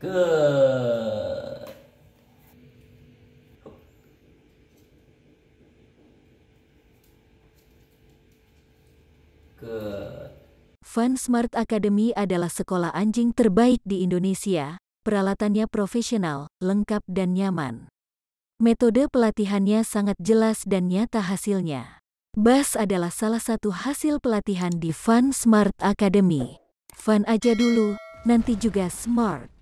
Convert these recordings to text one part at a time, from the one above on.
Good. Fun Smart Academy adalah sekolah anjing terbaik di Indonesia. Peralatannya profesional, lengkap dan nyaman. Metode pelatihannya sangat jelas dan nyata hasilnya. Bas adalah salah satu hasil pelatihan di Fun Smart Academy. Fun aja dulu, nanti juga smart.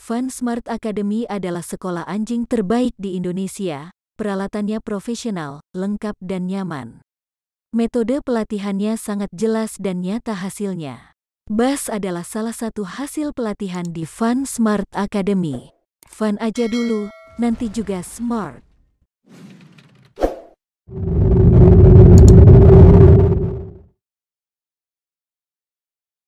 Fun Smart Academy adalah sekolah anjing terbaik di Indonesia. Peralatannya profesional, lengkap dan nyaman. Metode pelatihannya sangat jelas dan nyata hasilnya. Bas adalah salah satu hasil pelatihan di Fun Smart Academy. Fun aja dulu, nanti juga smart.